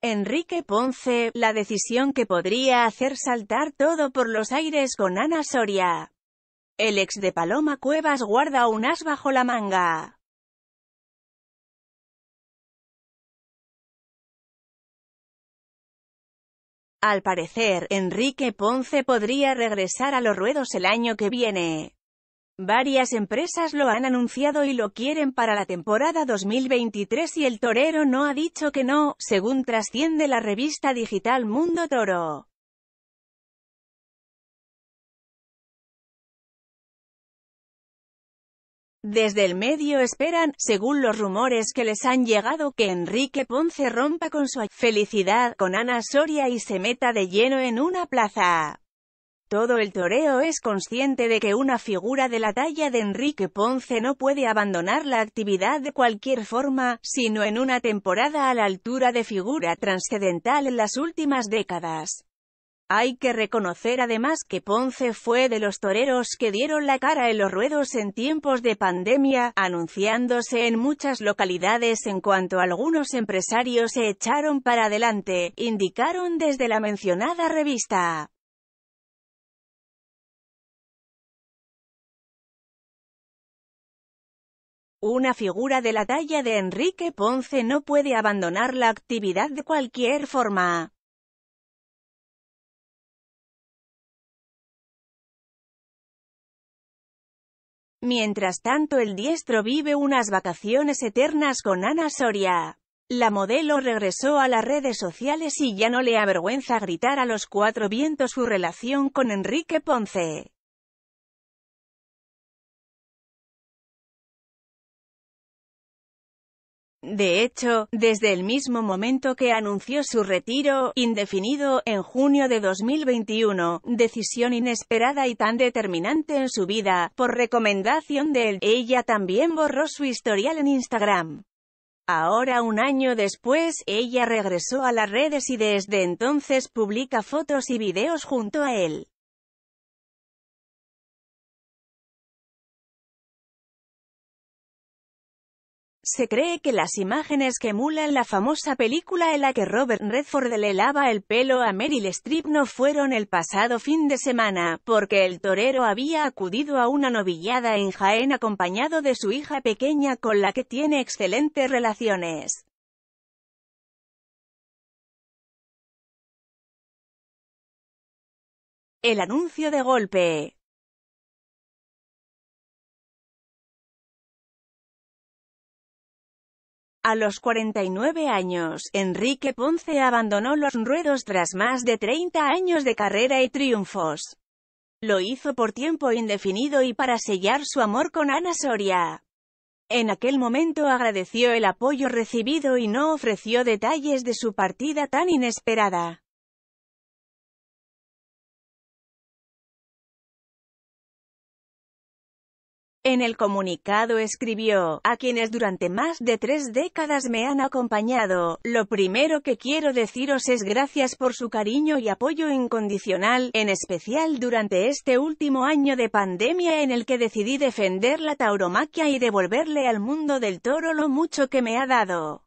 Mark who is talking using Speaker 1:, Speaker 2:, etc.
Speaker 1: Enrique Ponce, la decisión que podría hacer saltar todo por los aires con Ana Soria.
Speaker 2: El ex de Paloma Cuevas guarda un as bajo la manga. Al parecer, Enrique Ponce podría regresar a los ruedos el año que
Speaker 1: viene. Varias empresas lo han anunciado y lo quieren para la temporada 2023 y el torero no ha dicho que no, según trasciende la revista digital
Speaker 2: Mundo Toro. Desde el medio esperan, según los
Speaker 1: rumores que les han llegado, que Enrique Ponce rompa con su felicidad con Ana Soria y se meta de lleno en una plaza. Todo el toreo es consciente de que una figura de la talla de Enrique Ponce no puede abandonar la actividad de cualquier forma, sino en una temporada a la altura de figura trascendental en las últimas décadas. Hay que reconocer además que Ponce fue de los toreros que dieron la cara en los ruedos en tiempos de pandemia, anunciándose en muchas localidades en cuanto algunos empresarios se echaron para adelante, indicaron
Speaker 2: desde la mencionada revista. Una figura de la talla de Enrique Ponce no puede abandonar la actividad de cualquier forma. Mientras tanto el diestro vive unas vacaciones eternas
Speaker 1: con Ana Soria. La modelo regresó a las redes sociales y ya no le avergüenza
Speaker 2: gritar a los cuatro vientos su relación con Enrique Ponce. De hecho, desde el mismo momento que anunció su retiro, indefinido,
Speaker 1: en junio de 2021, decisión inesperada y tan determinante en su vida, por recomendación de él, ella también borró su historial en Instagram. Ahora un año después, ella regresó a las redes y desde entonces
Speaker 2: publica fotos y videos junto a él. Se cree que las imágenes que emulan la famosa película en la que Robert Redford le lava el pelo
Speaker 1: a Meryl Streep no fueron el pasado fin de semana, porque el torero había acudido a una novillada en Jaén acompañado de su hija pequeña con la que tiene excelentes
Speaker 2: relaciones. El anuncio de golpe A los 49 años, Enrique Ponce abandonó los ruedos tras
Speaker 1: más de 30 años de carrera y triunfos. Lo hizo por tiempo indefinido y para sellar su amor con Ana Soria. En aquel momento agradeció
Speaker 2: el apoyo recibido y no ofreció detalles de su partida tan inesperada. En el comunicado escribió, a quienes durante más de
Speaker 1: tres décadas me han acompañado, lo primero que quiero deciros es gracias por su cariño y apoyo incondicional, en especial durante este último año de pandemia en el que decidí defender la tauromaquia y devolverle al mundo del toro lo mucho
Speaker 2: que me ha dado.